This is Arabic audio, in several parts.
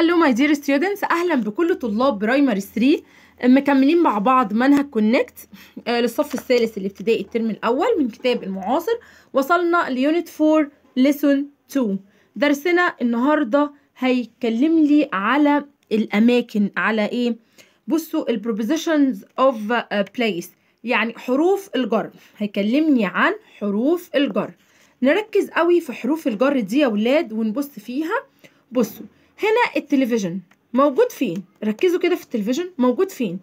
هلو ماي دير ستودنتس اهلا بكل طلاب برايمري 3 مكملين مع بعض منهج كونكت آه، للصف الثالث الابتدائي الترم الاول من كتاب المعاصر وصلنا ليونت 4 ليسون 2 درسنا النهارده هيكلم لي على الاماكن على ايه بصوا البروبوزيشنز اوف بليس يعني حروف الجر هيكلمني عن حروف الجر نركز قوي في حروف الجر دي يا ولاد ونبص فيها بصوا هنا التلفزيون موجود فين ركزوا كده في التلفزيون موجود فين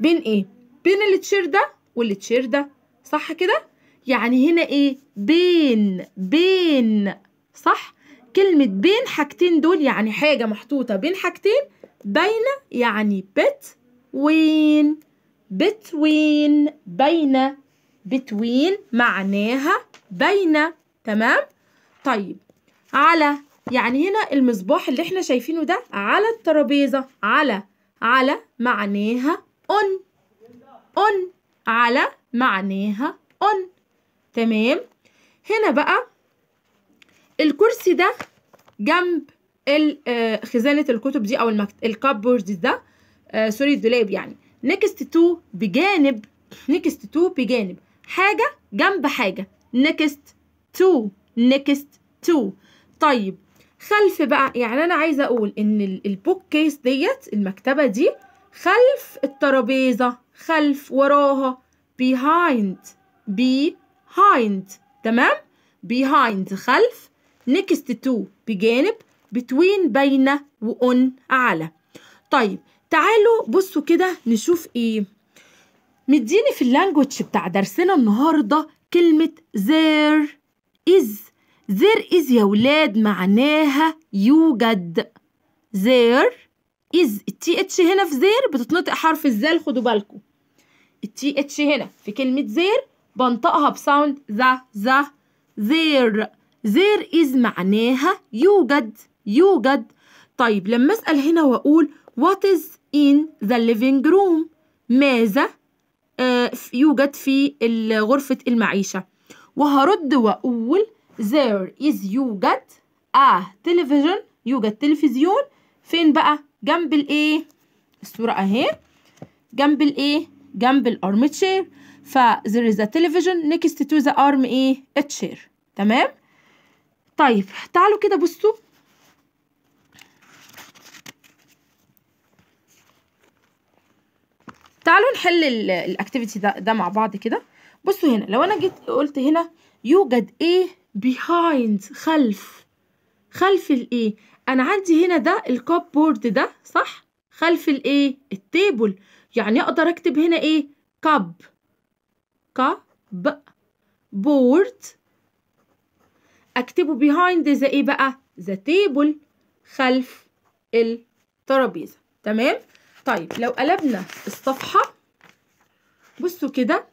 بين ايه بين التشير ده والتشير ده صح كده يعني هنا ايه بين بين صح كلمة بين حاجتين دول يعني حاجة محطوطة بين حاجتين بين يعني بت وين بت وين بين وين معناها بين تمام طيب على يعني هنا المصباح اللي احنا شايفينه ده على الترابيزة على على معناها أن أن على معناها أن تمام هنا بقى الكرسي ده جنب آه، خزانة الكتب دي أو الكابورد ده آه، سوري الدولاب يعني نكست تو بجانب نكست تو بجانب حاجة جنب حاجة نكست تو نكست تو طيب خلف بقى يعني أنا عايزة أقول إن البوك كيس ديت المكتبة دي خلف الترابيزة خلف وراها behind behind تمام behind خلف next to بجانب between بين وان على طيب تعالوا بصوا كده نشوف إيه مديني في اللانجوج بتاع درسنا النهاردة كلمة there is there is يا ولاد معناها يوجد there is التي اتش هنا في there بتتنطق حرف الزال خدوا بالكم التي اتش هنا في كلمة there بنطقها بساوند ذا ذا there there is معناها يوجد يوجد طيب لما اسأل هنا واقول what is in the living room ماذا آه، يوجد في غرفة المعيشة وهرد واقول there is يوجد a television يوجد تلفزيون فين بقى جنب الايه الصورة اهي جنب الايه جنب الارمتشير تشير ف there is a television next to the arm ايه a chair تمام طيب تعالوا كده بصوا تعالوا نحل الاكتيفيتي ده, ده مع بعض كده بصوا هنا لو انا جيت قلت هنا يوجد ايه behind خلف خلف الايه انا عندي هنا ده الكوب بورد ده صح خلف الايه التيبل يعني اقدر اكتب هنا ايه كاب كاب بورد اكتبه behind ذا ايه بقى ذا تيبل خلف الترابيزه تمام طيب لو قلبنا الصفحه بصوا كده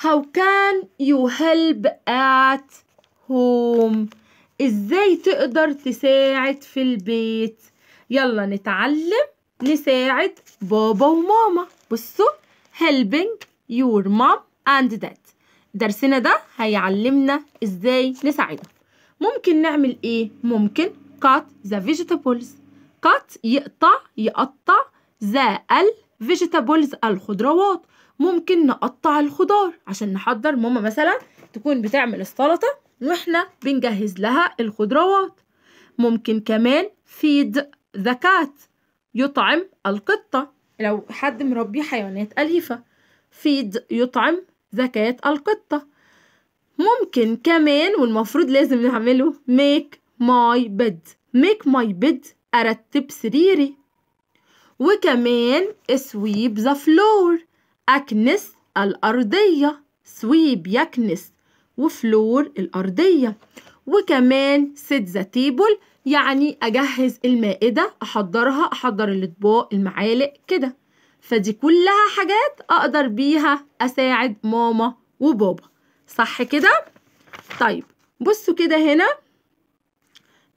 how can you help at هوم ازاي تقدر تساعد في البيت يلا نتعلم نساعد بابا وماما بصوا helping your mom and dad درسنا ده هيعلمنا ازاي نساعده ممكن نعمل ايه ممكن cut the vegetables cut يقطع يقطع the ال vegetables الخضروات ممكن نقطع الخضار عشان نحضر ماما مثلا تكون بتعمل السلطه واحنا بنجهز لها الخضروات ممكن كمان فيد ذا كات يطعم القطة لو حد مربي حيوانات أليفة فيد يطعم ذا كات القطة ممكن كمان والمفروض لازم نعمله ميك ماي بيد ميك ماي بيد أرتب سريري وكمان سويب ذا فلور أكنس الأرضية سويب يكنس وفلور الأرضية وكمان ست زتيبل يعني أجهز المائدة أحضرها أحضر الأطباق المعالق كده فدي كلها حاجات أقدر بيها أساعد ماما وبابا صح كده؟ طيب بصوا كده هنا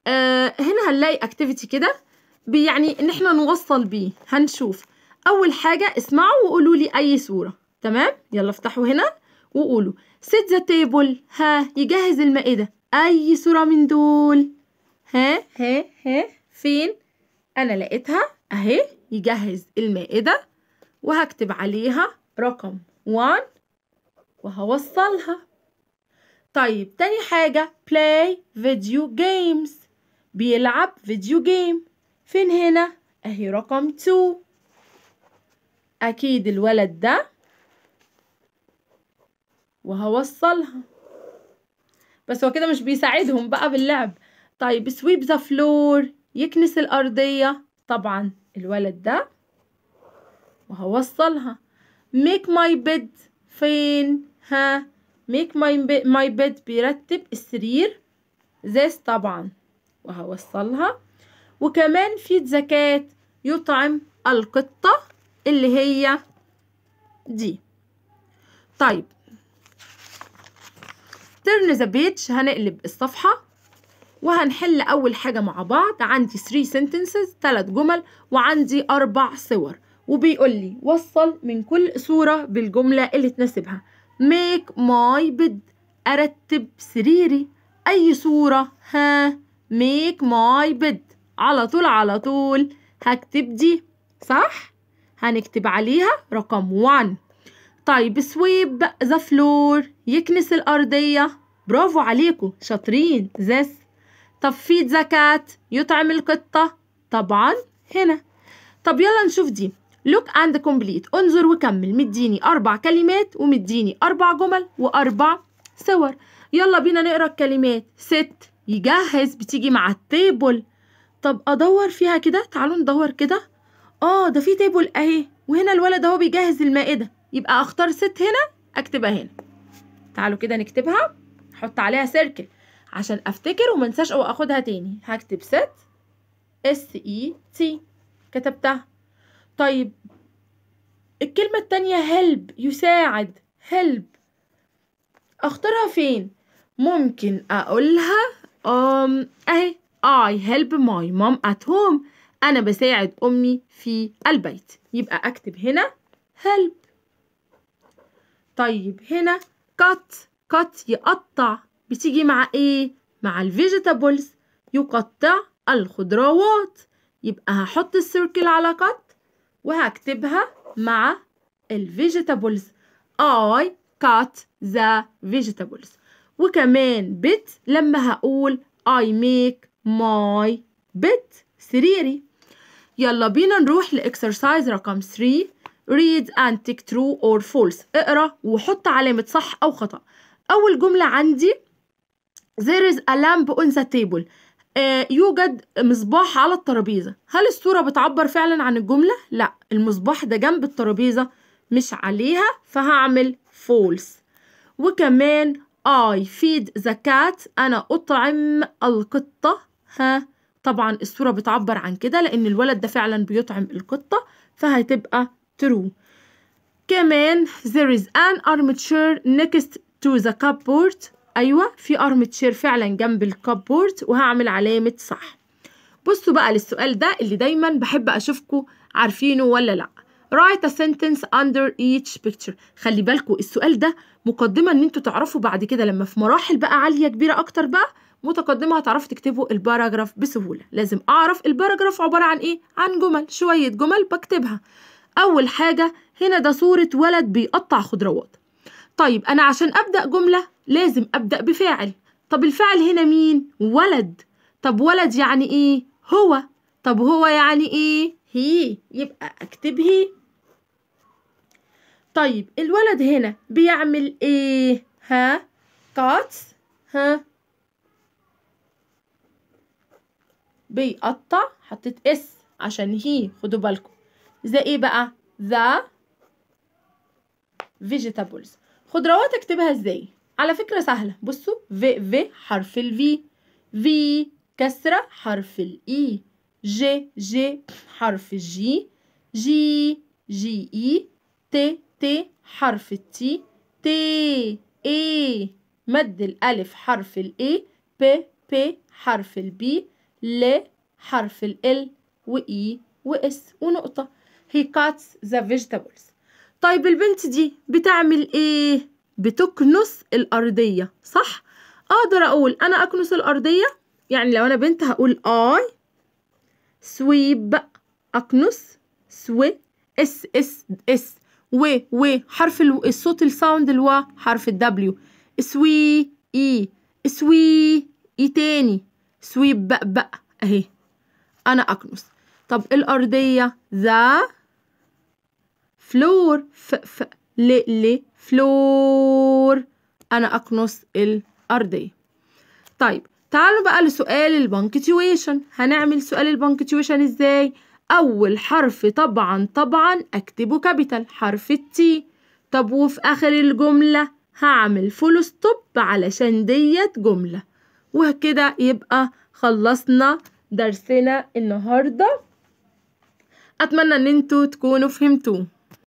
آه هنا هنلاقي اكتيفيتي كده يعني ان احنا نوصل بيه هنشوف اول حاجه اسمعوا وقولوا لي اي صوره تمام يلا افتحوا هنا وقولوا set the table ها يجهز المائدة أي صورة من دول ها ها ها فين أنا لقيتها أهي يجهز المائدة وهكتب عليها رقم 1 وهوصلها طيب تاني حاجة play video games بيلعب فيديو جيم فين هنا أهي رقم 2 أكيد الولد ده وهوصلها بس هو كده مش بيساعدهم بقى باللعب طيب سويب ذا فلور يكنس الأرضية طبعا الولد ده وهوصلها make my bed فين ها make my, ماي bed بيرتب السرير زيس طبعا وهوصلها وكمان في the يطعم القطة اللي هي دي طيب turn the page هنقلب الصفحة وهنحل أول حاجة مع بعض عندي 3 sentences تلات جمل وعندي أربع صور وبيقول لي وصل من كل صورة بالجملة اللي تناسبها make my bed أرتب سريري أي صورة ها make my bed على طول على طول هكتب دي صح؟ هنكتب عليها رقم 1 طيب sweep the floor يكنس الأرضية برافو عليكم شاطرين زس طب في the يطعم القطة طبعا هنا طب يلا نشوف دي look and complete انظر وكمل مديني أربع كلمات ومديني أربع جمل وأربع صور يلا بينا نقرا الكلمات ست يجهز بتيجي مع التيبل طب ادور فيها كده تعالوا ندور كده اه ده في تيبل اهي وهنا الولد اهو بيجهز المائده يبقى اختار ست هنا اكتبها هنا تعالوا كده نكتبها هحط عليها سيركل عشان افتكر ومنساش اخدها تاني هكتب ست اس اي تي كتبتها طيب الكلمة التانية هلب يساعد هلب اختارها فين ممكن اقولها أم اهي I help my mom at home أنا بساعد أمي في البيت يبقى أكتب هنا هلب طيب هنا cut قط يقطع بتيجي مع ايه مع الفيجيتابلز يقطع الخضروات يبقى هحط السيركل على قط وهكتبها مع الفيجيتابلز I cut the vegetables وكمان بيت لما هقول I make my bed سريري يلا بينا نروح لإكسرسايز رقم 3 read and tick true or false اقرأ وحط علامة صح أو خطأ أول جملة عندي there is a lamp on the table آه، يوجد مصباح على الترابيزة هل الصورة بتعبر فعلا عن الجملة؟ لا المصباح ده جنب الترابيزة مش عليها فهعمل false وكمان I feed the cat أنا أطعم القطة ها طبعا الصورة بتعبر عن كده لأن الولد ده فعلا بيطعم القطة فهتبقى true كمان there is an armature next to the cupboard أيوة في أرمتشير فعلا جنب الكابورد وهعمل علامة صح بصوا بقى للسؤال ده اللي دايما بحب أشوفكم عارفينه ولا لأ write a sentence under each picture خلي بالكوا السؤال ده مقدمة إن أنتوا تعرفوا بعد كده لما في مراحل بقى عالية كبيرة أكتر بقى متقدمة هتعرفوا تكتبوا الباراجراف بسهولة لازم أعرف الباراجراف عبارة عن إيه؟ عن جمل شوية جمل بكتبها أول حاجة هنا ده صورة ولد بيقطع خضروات طيب أنا عشان أبدأ جملة لازم أبدأ بفاعل طب الفاعل هنا مين؟ ولد طب ولد يعني إيه؟ هو طب هو يعني إيه؟ هي يبقى أكتب هي طيب الولد هنا بيعمل إيه؟ ها؟ كات ها؟ بيقطع حطيت اس عشان هي خدوا بالكم زي ايه بقى ذا vegetables خضروات اكتبها ازاي على فكرة سهلة بصوا في في حرف الفي في كسرة حرف الاي جي e. جي حرف الجي جي جي اي تي تي حرف التي تي اي مد الالف حرف الاي بي بي حرف البي ل حرف ال واي واس e ونقطة he cuts the vegetables طيب البنت دي بتعمل ايه بتكنس الارضيه صح اقدر اقول انا اكنس الارضيه يعني لو انا بنت هقول اي سويب اكنس سوي اس اس اس و و حرف الصوت الساوند الوا حرف الدبليو سوي اي سوي اي تاني سويب بق بق اهي انا اكنس طب الارضيه ذا فلور ف ف ل ل فلور أنا أقنص الأرضية طيب تعالوا بقى لسؤال البنكتويشن هنعمل سؤال البنكتويشن إزاي؟ أول حرف طبعا طبعا أكتبه كابيتال حرف التي طب وفي آخر الجملة هعمل فول ستوب علشان ديت جملة وكده يبقى خلصنا درسنا النهارده اتمنى ان انتوا تكونوا فهمتوه